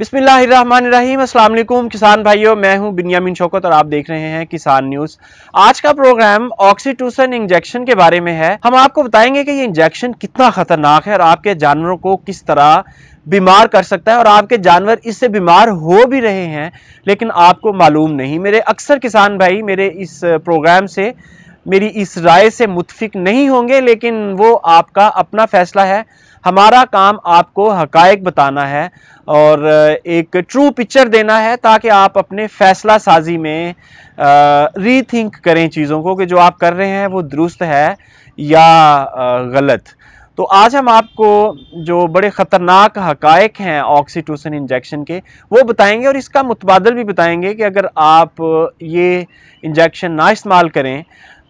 बिस्मिल्लाहिर्रहमानिर्रहीम अस्सलाम वालेकुम किसान भाइयों मैं हूं बिनियामिन शौकत और आप देख रहे हैं किसान न्यूज आज का प्रोग्राम ऑक्सीटूसन इंजेक्शन के बारे में है हम आपको बताएंगे कि ये इंजेक्शन कितना खतरनाक है और आपके जानवरों को किस तरह बीमार कर सकता है और आपके जानवर इससे बीमार हो भी रहे हैं लेकिन आपको मालूम नहीं मेरे अक्सर किसान भाई मेरे इस प्रोग्राम से मेरी इस राय से मुतफिक नहीं होंगे लेकिन वो आपका अपना फैसला है हमारा काम आपको हकायक बताना है और एक ट्रू पिक्चर देना है ताकि आप अपने फैसला साजी में रीथिंक करें चीज़ों को कि जो आप कर रहे हैं वो दुरुस्त है या गलत तो आज हम आपको जो बड़े ख़तरनाक हकायक हैं ऑक्सीटोसिन इंजेक्शन के वो बताएंगे और इसका मुतबादल भी बताएंगे कि अगर आप ये इंजेक्शन ना इस्तेमाल करें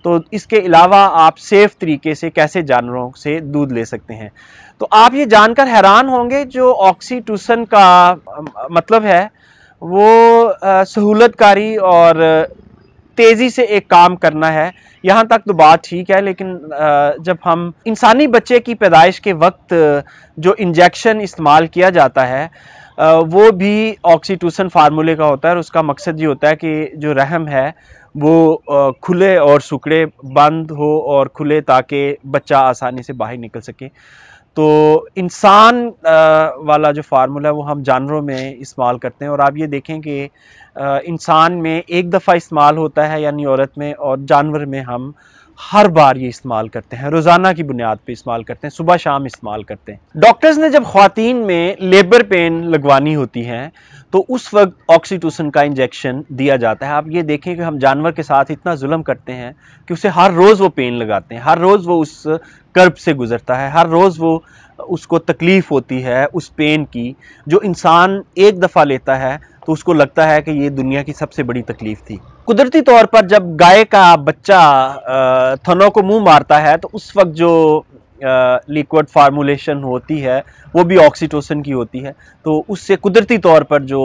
तो इसके अलावा आप सेफ तरीके से कैसे जानवरों से दूध ले सकते हैं तो आप ये जानकर हैरान होंगे जो ऑक्सीटूसन का मतलब है वो सहूलतकारी और तेज़ी से एक काम करना है यहाँ तक तो बात ठीक है लेकिन जब हम इंसानी बच्चे की पैदाइश के वक्त जो इंजेक्शन इस्तेमाल किया जाता है वो भी ऑक्सीटूसन फार्मूले का होता है और उसका मकसद ये होता है कि जो रहम है वो खुले और सुकड़े बंद हो और खुले ताकि बच्चा आसानी से बाहर निकल सके तो इंसान वाला जो फार्मूला है वो हम जानवरों में इस्तेमाल करते हैं और आप ये देखें कि इंसान में एक दफ़ा इस्तेमाल होता है यानी औरत में और जानवर में हम हर बार ये इस्तेमाल करते हैं रोज़ाना की बुनियाद पे इस्तेमाल करते हैं सुबह शाम इस्तेमाल करते हैं डॉक्टर्स ने जब खातन में लेबर पेन लगवानी होती है तो उस वक्त ऑक्सीटोसन का इंजेक्शन दिया जाता है आप ये देखें कि हम जानवर के साथ इतना जुल्म करते हैं कि उसे हर रोज़ वो पेन लगाते हैं हर रोज़ वो उस कर्ब से गुजरता है हर रोज़ वो उसको तकलीफ़ होती है उस पेन की जो इंसान एक दफ़ा लेता है तो उसको लगता है कि ये दुनिया की सबसे बड़ी तकलीफ थी कुदरती तौर पर जब गाय का बच्चा थनों को मुंह मारता है तो उस वक्त जो लिक्विड फार्मूलेशन होती है वो भी ऑक्सीटोसन की होती है तो उससे कुदरती तौर पर जो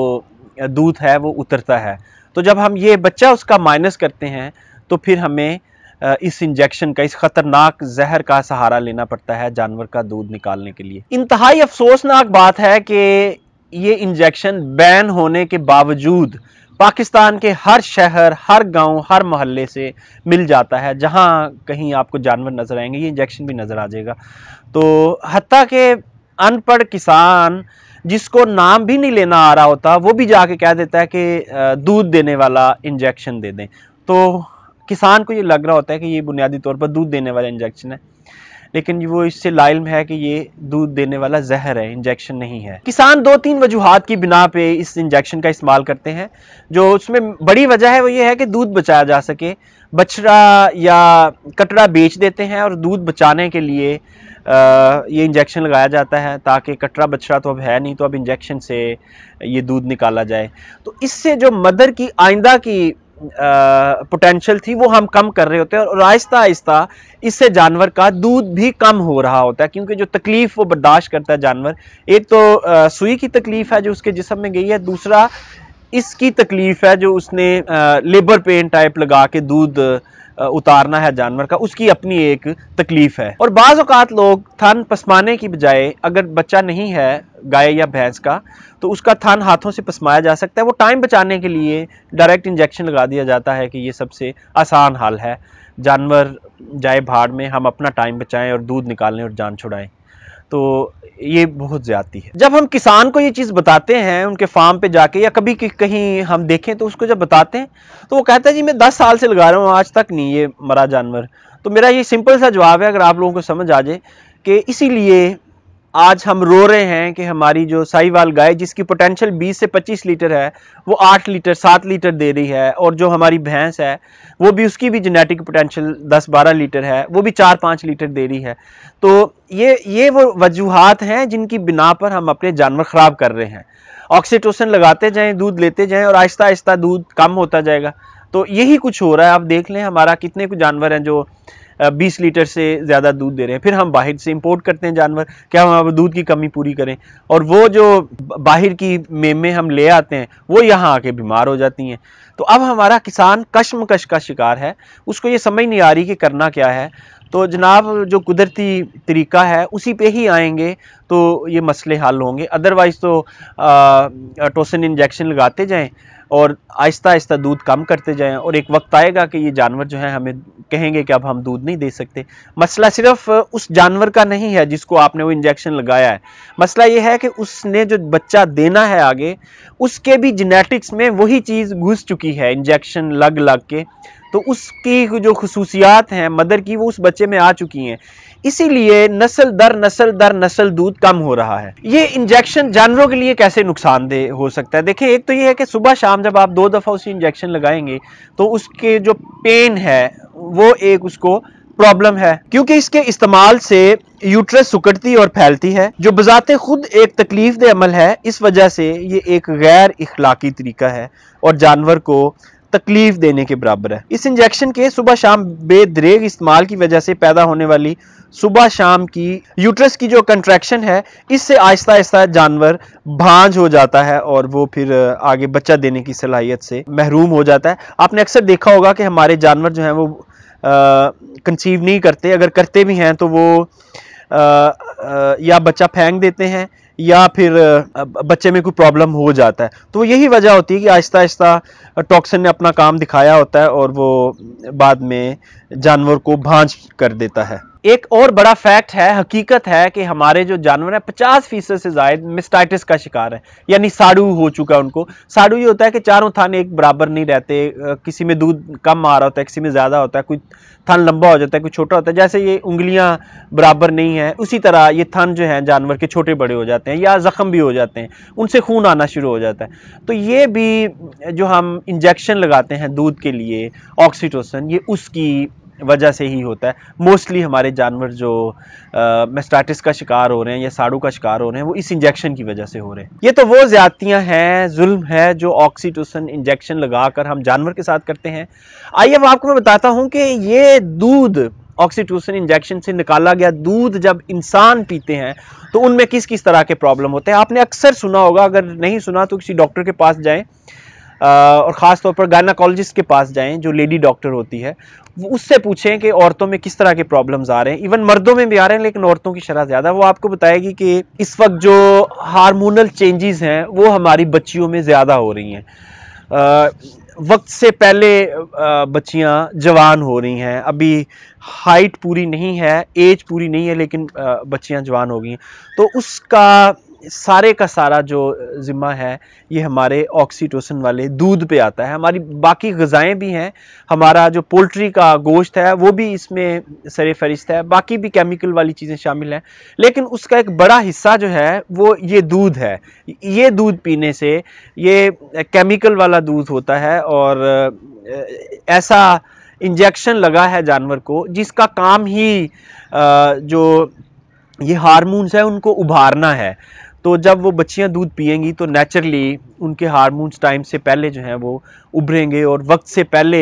दूध है वो उतरता है तो जब हम ये बच्चा उसका माइनस करते हैं तो फिर हमें इस इंजेक्शन का इस खतरनाक जहर का सहारा लेना पड़ता है जानवर का दूध निकालने के लिए इंतहाई अफसोसनाक बात है कि ये इंजेक्शन बैन होने के बावजूद पाकिस्तान के हर शहर हर गांव हर मोहल्ले से मिल जाता है जहां कहीं आपको जानवर नज़र आएंगे ये इंजेक्शन भी नज़र आ जाएगा तो हती के अनपढ़ किसान जिसको नाम भी नहीं लेना आ रहा होता वो भी जाके कह देता है कि दूध देने वाला इंजेक्शन दे दें तो किसान को ये लग रहा होता है कि ये बुनियादी तौर पर दूध देने वाला इंजेक्शन है लेकिन वो इससे लाइम है कि ये दूध देने वाला जहर है इंजेक्शन नहीं है किसान दो तीन वजूहत की बिना पे इस इंजेक्शन का इस्तेमाल करते हैं जो उसमें बड़ी वजह है वो ये है कि दूध बचाया जा सके बछड़ा या कटड़ा बेच देते हैं और दूध बचाने के लिए ये इंजेक्शन लगाया जाता है ताकि कटरा बछड़ा तो अब है नहीं तो अब इंजेक्शन से ये दूध निकाला जाए तो इससे जो मदर की आइंदा की पोटेंशियल थी वो हम कम कर रहे होते हैं और आहिस्ता आहिस्ता इससे जानवर का दूध भी कम हो रहा होता है क्योंकि जो तकलीफ वो बर्दाश्त करता है जानवर एक तो आ, सुई की तकलीफ है जो उसके जिसम में गई है दूसरा इसकी तकलीफ है जो उसने आ, लेबर पेन टाइप लगा के दूध उतारना है जानवर का उसकी अपनी एक तकलीफ है और बाज़ अवत लोग थन पसमाने की बजाय अगर बच्चा नहीं है गाय या भैंस का तो उसका थन हाथों से पसमाया जा सकता है वो टाइम बचाने के लिए डायरेक्ट इंजेक्शन लगा दिया जाता है कि ये सबसे आसान हाल है जानवर जाए भाड़ में हम अपना टाइम बचाएं और दूध निकालें और जान छुड़ाएं तो ये बहुत ज़्यादा है जब हम किसान को ये चीज़ बताते हैं उनके फार्म पे जाके या कभी कहीं हम देखें तो उसको जब बताते हैं तो वो कहता है जी मैं दस साल से लगा रहा हूँ आज तक नहीं ये मरा जानवर तो मेरा ये सिंपल सा जवाब है अगर आप लोगों को समझ आ जाए कि इसीलिए आज हम रो रहे हैं कि हमारी जो साहिवाल गाय जिसकी पोटेंशियल 20 से 25 लीटर है वो 8 लीटर 7 लीटर दे रही है और जो हमारी भैंस है वो भी उसकी भी जेनेटिक पोटेंशियल 10-12 लीटर है वो भी 4-5 लीटर दे रही है तो ये ये वो वजूहत हैं जिनकी बिना पर हम अपने जानवर ख़राब कर रहे हैं ऑक्सीटोसन लगाते जाएँ दूध लेते जाएँ और आहिस्ता आहिस्ता दूध कम होता जाएगा तो यही कुछ हो रहा है आप देख लें हमारा कितने कुछ जानवर हैं जो बीस लीटर से ज़्यादा दूध दे रहे हैं फिर हम बाहर से इम्पोर्ट करते हैं जानवर क्या हम अब दूध की कमी पूरी करें और वो जो बाहर की मेमें हम ले आते हैं वो यहाँ आके बीमार हो जाती हैं तो अब हमारा किसान कश्मकश का शिकार है उसको ये समझ नहीं आ रही कि करना क्या है तो जनाब जो कुदरती तरीका है उसी पे ही आएंगे तो ये मसले हल होंगे अदरवाइज़ तो टोसन इंजेक्शन लगाते जाएं और आहिस्ता आहिस्ता दूध कम करते जाएं और एक वक्त आएगा कि ये जानवर जो है हमें कहेंगे कि अब हम दूध नहीं दे सकते मसला सिर्फ उस जानवर का नहीं है जिसको आपने वो इंजेक्शन लगाया है मसला ये है कि उसने जो बच्चा देना है आगे उसके भी जेनेटिक्स में वही चीज़ घुस चुकी है इंजेक्शन लग लग के तो उसकी जो खसूसियात हैं मदर की वो उस बच्चे में आ चुकी हैं इसीलिए नस्ल दर नस्ल दर नस्ल दूध कम हो रहा है ये इंजेक्शन जानवरों के लिए कैसे नुकसानदेह हो सकता है देखिए एक तो ये है कि सुबह शाम जब आप दो दफ़ा उसे इंजेक्शन लगाएंगे तो उसके जो पेन है वो एक उसको प्रॉब्लम है क्योंकि इसके इस्तेमाल से यूट्रस सुकड़ती और फैलती है जो बजाते खुद एक तकलीफ दे अमल है इस वजह से ये एक गैर इखलाकी तरीका है और जानवर को तकलीफ देने के बराबर है इस इंजेक्शन के सुबह शाम बेदरेग इस्तेमाल की वजह से पैदा होने वाली सुबह शाम की यूट्रस की जो कंट्रैक्शन है इससे आहिस्ता आहिस्ता जानवर भांज हो जाता है और वो फिर आगे बच्चा देने की सलाहियत से महरूम हो जाता है आपने अक्सर देखा होगा कि हमारे जानवर जो हैं वो कंसीव नहीं करते अगर करते भी हैं तो वो आ, आ, या बच्चा फेंक देते हैं या फिर बच्चे में कोई प्रॉब्लम हो जाता है तो यही वजह होती है कि आहिस्ता आहिस्ता टॉक्सिन ने अपना काम दिखाया होता है और वो बाद में जानवर को भांज कर देता है एक और बड़ा फैक्ट है हकीकत है कि हमारे जो जानवर हैं पचास फीसद से जायद मिस्टाइटिस का शिकार है यानी साड़ू हो चुका है उनको साड़ू ये होता है कि चारों थान एक बराबर नहीं रहते किसी में दूध कम आ रहा होता है किसी में ज़्यादा होता है कोई थान लंबा हो जाता है कोई छोटा होता है जैसे ये उंगलियां बराबर नहीं है उसी तरह ये थान जो है जानवर के छोटे बड़े हो जाते हैं या जख्म भी हो जाते हैं उनसे खून आना शुरू हो जाता है तो ये भी जो हम इंजेक्शन लगाते हैं दूध के लिए ऑक्सीटोसन ये उसकी वजह से ही होता है मोस्टली हमारे जानवर जो मेस्टाटिस का शिकार हो रहे हैं या साड़ू का शिकार हो रहे हैं वो इस इंजेक्शन की वजह से हो रहे हैं ये तो वो ज़्यादतियाँ हैं जुल्म है जो ऑक्सीटोसन इंजेक्शन लगा कर हम जानवर के साथ करते हैं आइए अब आपको मैं बताता हूँ कि ये दूध ऑक्सीटोसन इंजेक्शन से निकाला गया दूध जब इंसान पीते हैं तो उनमें किस किस तरह के प्रॉब्लम होते हैं आपने अक्सर सुना होगा अगर नहीं सुना तो किसी डॉक्टर के पास जाएं और ख़ास तौर पर गायनाकोलॉजिस्ट के पास जाएं जो लेडी डॉक्टर होती है उससे पूछें कि औरतों में किस तरह के प्रॉब्लम्स आ रहे हैं इवन मर्दों में भी आ रहे हैं लेकिन औरतों की शरह ज़्यादा वो आपको बताएगी कि इस वक्त जो हार्मोनल चेंजेस हैं वो हमारी बच्चियों में ज़्यादा हो रही हैं वक्त से पहले बच्चियां जवान हो रही हैं अभी हाइट पूरी नहीं है एज पूरी नहीं है लेकिन बच्चियां जवान हो गई हैं तो उसका सारे का सारा जो ज़िम्मा है ये हमारे ऑक्सीटोसन वाले दूध पे आता है हमारी बाकी गज़ाएं भी हैं हमारा जो पोल्ट्री का गोश्त है वो भी इसमें सर फहरिस्त है बाकी भी केमिकल वाली चीज़ें शामिल हैं लेकिन उसका एक बड़ा हिस्सा जो है वो ये दूध है ये दूध पीने से ये केमिकल वाला दूध होता है और ऐसा इंजेक्शन लगा है जानवर को जिसका काम ही जो ये हारमोन्स है उनको उभारना है तो जब वो बच्चियां दूध पियेंगी तो नेचुरली उनके हारमोन्स टाइम से पहले जो हैं वो उभरेंगे और वक्त से पहले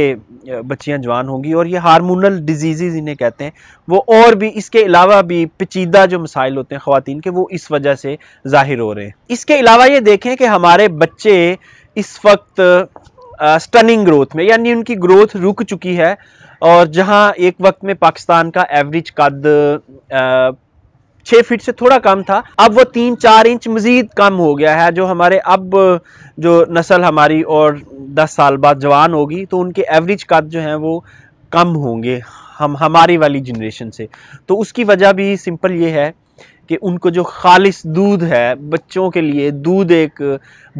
बच्चियां जवान होंगी और ये हारमोनल डिजीज़ इन्हें कहते हैं वो और भी इसके अलावा भी पेचीदा जो मसाइल होते हैं ख़वान के वो इस वजह से ज़ाहिर हो रहे हैं इसके अलावा ये देखें कि हमारे बच्चे इस वक्त स्टनिंग ग्रोथ में यानी उनकी ग्रोथ रुक चुकी है और जहाँ एक वक्त में पाकिस्तान का एवरेज कद छह फीट से थोड़ा कम था अब वो तीन चार इंच मज़ीद कम हो गया है जो हमारे अब जो नस्ल हमारी और दस साल बाद जवान होगी तो उनके एवरेज कद जो है वो कम होंगे हम हमारी वाली जनरेशन से तो उसकी वजह भी सिंपल ये है कि उनको जो खालिश दूध है बच्चों के लिए दूध एक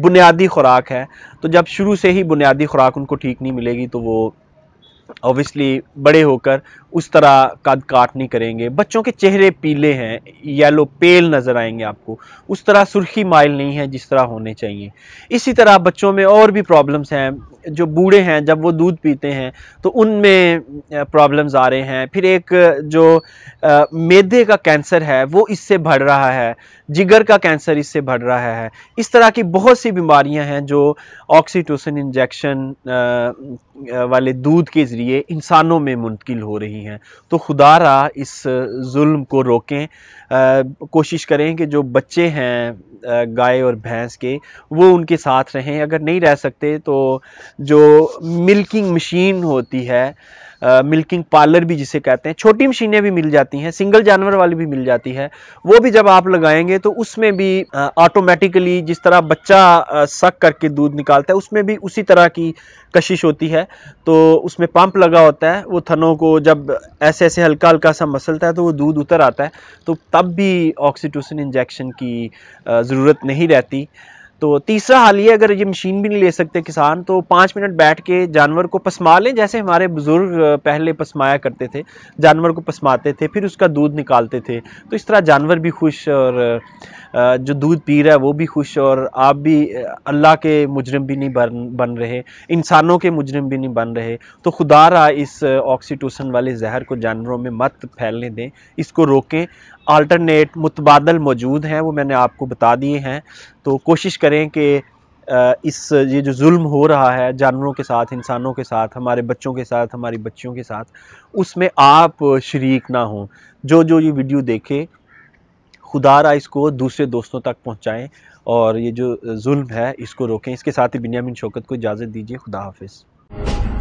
बुनियादी खुराक है तो जब शुरू से ही बुनियादी खुराक उनको ठीक नहीं मिलेगी तो वो ऑब्वियसली बड़े होकर उस तरह कद काट नहीं करेंगे बच्चों के चेहरे पीले हैं येलो पेल नज़र आएंगे आपको उस तरह सुर्खी माइल नहीं है जिस तरह होने चाहिए इसी तरह बच्चों में और भी प्रॉब्लम्स हैं जो बूढ़े हैं जब वो दूध पीते हैं तो उनमें प्रॉब्लम्स आ रहे हैं फिर एक जो मेदे का कैंसर है वो इससे बढ़ रहा है जिगर का कैंसर इससे बढ़ रहा है इस तरह की बहुत सी बीमारियां हैं जो ऑक्सीटोसिन इंजेक्शन वाले दूध के ज़रिए इंसानों में मुंतकिल हो रही हैं नहीं है तो खुदा रहा इस जुल्म को रोकें कोशिश करें कि जो बच्चे हैं गाय और भैंस के वो उनके साथ रहें अगर नहीं रह सकते तो जो मिल्किंग मशीन होती है मिल्किंग पार्लर भी जिसे कहते हैं छोटी मशीनें भी मिल जाती हैं सिंगल जानवर वाली भी मिल जाती है वो भी जब आप लगाएंगे तो उसमें भी ऑटोमेटिकली जिस तरह बच्चा सक करके दूध निकालता है उसमें भी उसी तरह की कशिश होती है तो उसमें पंप लगा होता है वो थनों को जब ऐसे ऐसे हल्का हल्का सा मसलता है तो वो दूध उतर आता है तो तब भी ऑक्सीटोसिन इंजेक्शन की ज़रूरत नहीं रहती तो तीसरा हाल ये अगर ये मशीन भी नहीं ले सकते किसान तो पाँच मिनट बैठ के जानवर को पसमा लें जैसे हमारे बुज़ुर्ग पहले पसमाया करते थे जानवर को पसमाते थे फिर उसका दूध निकालते थे तो इस तरह जानवर भी खुश और जो दूध पी रहा है वो भी खुश और आप भी अल्लाह के मुजरम भी नहीं बन बन रहे इंसानों के मुजरम भी नहीं बन रहे तो खुदा रहा इस ऑक्सीटोसन वाले जहर को जानवरों में मत फैलने दें इसको रोकें अल्टरनेट मुतबादल मौजूद हैं वो मैंने आपको बता दिए हैं तो कोशिश करें कि इस ये जो जुल्म हो रहा है जानवरों के साथ इंसानों के साथ हमारे बच्चों के साथ हमारी बच्चियों के साथ उसमें आप शरीक ना हों जो जो ये वीडियो देखे खुदा रहा इसको दूसरे दोस्तों तक पहुँचाएँ और ये जो जुल्म है इसको रोकें इसके साथ ही बिनियामिन शौकत को इजाज़त दीजिए खुदा हाफिज़